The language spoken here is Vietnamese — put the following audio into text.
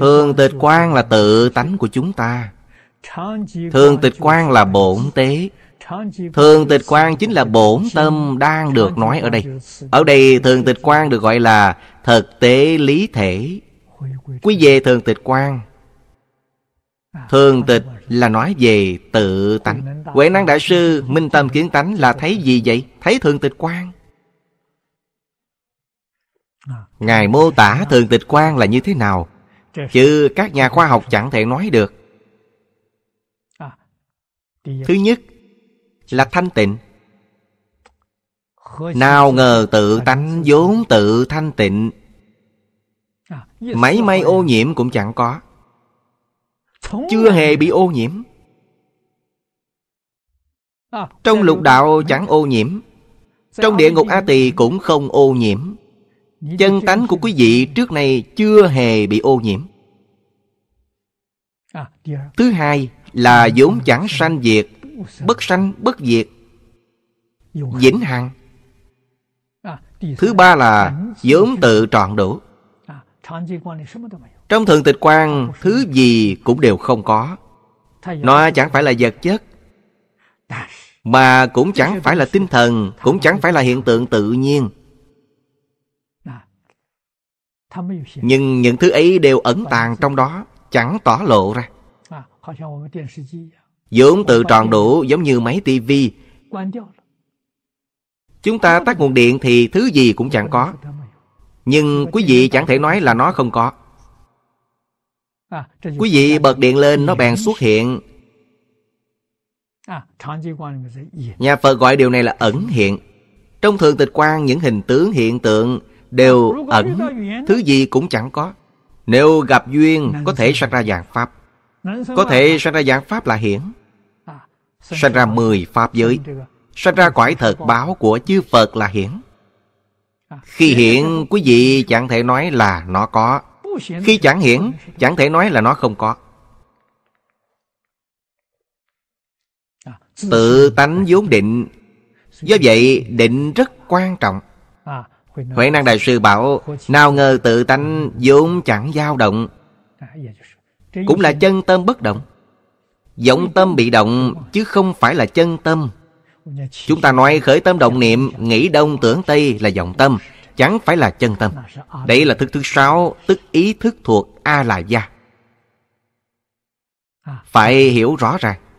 Thường tịch quan là tự tánh của chúng ta Thường tịch quan là bổn tế Thường tịch quan chính là bổn tâm đang được nói ở đây Ở đây thường tịch quan được gọi là thực tế lý thể Quý về thường tịch quan Thường tịch là nói về tự tánh Huệ năng đại sư minh tâm kiến tánh là thấy gì vậy? Thấy thường tịch quan Ngài mô tả thường tịch quan là như thế nào? chứ các nhà khoa học chẳng thể nói được à, thứ nhất là thanh tịnh nào ngờ tự tánh vốn tự thanh tịnh à, Mấy may ô nhiễm cũng chẳng có Chưa hề bị ô nhiễm à, Trong lục đạo chẳng ô nhiễm Trong địa ngục A Tỳ cũng không ô nhiễm chân tánh của quý vị trước này chưa hề bị ô nhiễm à, dạ. thứ hai là dạ, dạ, vốn chẳng sanh diệt bất sanh bất diệt vĩnh hằng à, thứ ba là vốn tự trọn đủ à, trong thượng tịch quan thứ gì cũng đều không có nó chẳng phải là vật chất mà cũng chẳng phải là tinh thần cũng chẳng phải là hiện tượng tự nhiên nhưng những thứ ấy đều ẩn tàng trong đó chẳng tỏ lộ ra vốn tự tròn đủ giống như máy tivi chúng ta tắt nguồn điện thì thứ gì cũng chẳng có nhưng quý vị chẳng thể nói là nó không có à, quý vị bật điện lên nó bèn xuất hiện à, nhà phật gọi điều này là ẩn hiện trong thường tịch quan những hình tướng hiện tượng đều ẩn thứ gì cũng chẳng có nếu gặp duyên có thể sanh ra dạng pháp có thể sanh ra dạng pháp là hiển à, sanh ra mười pháp giới sanh ra quải thật báo của chư phật là hiển à, khi hiện quý vị chẳng thể nói là nó có Khi chẳng hiển chẳng thể nói là nó không có à, Tự tánh vốn định Do vậy định rất quan trọng Huệ Năng Đại Sư bảo Nào ngờ tự tánh vốn chẳng dao động Cũng là chân tâm bất động Vọng tâm bị động chứ không phải là chân tâm Chúng ta nói khởi tâm động niệm Nghĩ đông tưởng tây là vọng tâm Chẳng phải là chân tâm đây là thức thứ sáu Tức ý thức thuộc A là gia Phải hiểu rõ ràng